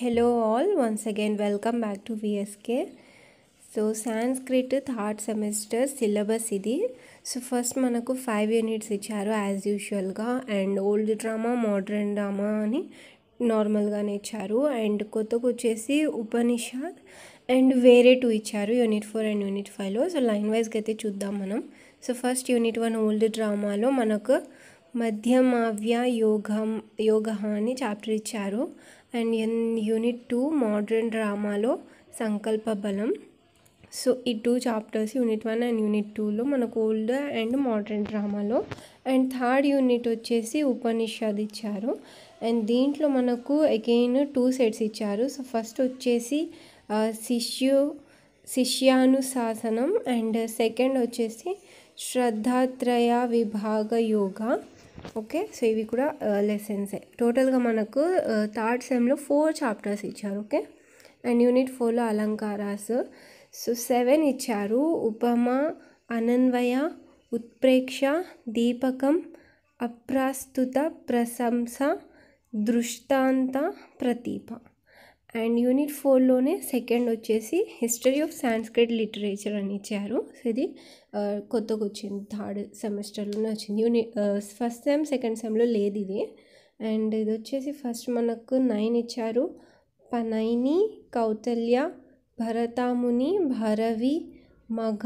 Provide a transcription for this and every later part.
hello all once again welcome back to VSK so Sanskrit third semester syllabus ఇది so first మనకు five units ఇచ్చారు as యూజువల్గా and old drama modern drama అని నార్మల్గానే ఇచ్చారు and కొత్తకు వచ్చేసి ఉపనిషాద్ అండ్ వేరే టూ ఇచ్చారు యూనిట్ ఫోర్ అండ్ యూనిట్ ఫైవ్లో సో లైన్ వైజ్గా అయితే చూద్దాం మనం so first unit one old డ్రామాలో మనకు మధ్యమావ్య యోగ యోగ అని చాప్టర్ ఇచ్చారు అండ్ యూనిట్ టూ మోడ్రన్ డ్రామాలో సంకల్ప బలం సో ఈ two chapters unit one and unit టూలో మనకు ఓల్డ్ అండ్ మోడ్రన్ డ్రామాలో అండ్ థర్డ్ యూనిట్ వచ్చేసి ఉపనిషద్ ఇచ్చారు అండ్ దీంట్లో మనకు అగైన్ టూ సెట్స్ ఇచ్చారు సో ఫస్ట్ వచ్చేసి శిష్యు శిష్యానుశాసనం అండ్ సెకండ్ వచ్చేసి శ్రద్ధాత్రయ విభాగ యోగా ఓకే సో ఇవి కూడా లెసన్సే టోటల్గా మనకు థర్డ్ సెమ్లో ఫోర్ చాప్టర్స్ ఇచ్చారు ఓకే అండ్ యూనిట్ ఫోర్లో అలంకారాస్ సో సెవెన్ ఇచ్చారు ఉపమా అనన్వయ ఉత్ప్రేక్ష దీపకం అప్రాస్తుత ప్రశంస దృష్టాంత ప్రతీప అండ్ యూనిట్ ఫోర్లోనే సెకండ్ వచ్చేసి హిస్టరీ ఆఫ్ సాంస్క్రిట్ లిటరేచర్ అని ఇచ్చారు ఇది కొత్తగా వచ్చింది థర్డ్ సెమిస్టర్లోనే వచ్చింది యూనిట్ ఫస్ట్ సెమ్ సెకండ్ సెమ్లో లేదు ఇది అండ్ ఇది వచ్చేసి ఫస్ట్ మనకు నైన్ ఇచ్చారు పనైని కౌతల్య Bharatamuni Bharavi Magha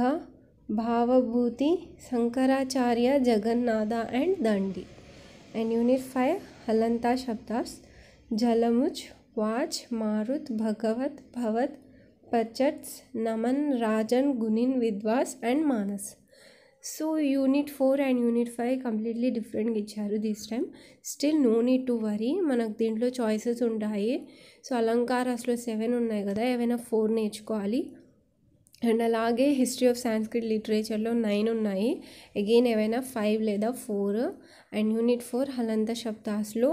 Bhavabhuti Shankaracharya Jagannatha and Dandi and unit five హలంతా శబ్దాస్ జలముజ్ వాచ్ మారుత్ భగవత్ భవత్ పచట్స్ నమన్ రాజన్ గునిన్ విద్వాస్ అండ్ మానస్ so unit four and unit five completely డిఫరెంట్గా ఇచ్చారు this time still no need to worry మనకు దీంట్లో చాయిసెస్ ఉంటాయి సో అసలు సెవెన్ ఉన్నాయి కదా ఏవైనా ఫోర్ నేర్చుకోవాలి అండ్ అలాగే హిస్టరీ ఆఫ్ సాంస్క్రిట్ లిటరేచర్లో నైన్ ఉన్నాయి అగైన్ ఏవైనా ఫైవ్ లేదా ఫోర్ అండ్ యూనిట్ ఫోర్ హలంత శబ్దాస్లో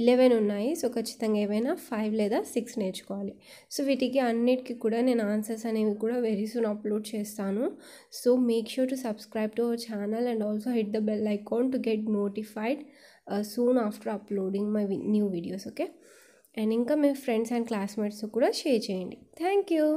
ఇలెవెన్ ఉన్నాయి సో ఖచ్చితంగా ఏవైనా ఫైవ్ లేదా సిక్స్ నేర్చుకోవాలి సో వీటికి అన్నిటికీ కూడా నేను ఆన్సర్స్ అనేవి కూడా వెరీ సూన్ అప్లోడ్ చేస్తాను so make sure to subscribe to our channel and also hit the bell icon to get notified soon after uploading my new videos okay and ఇంకా మీ ఫ్రెండ్స్ అండ్ క్లాస్మేట్స్ కూడా share చేయండి thank you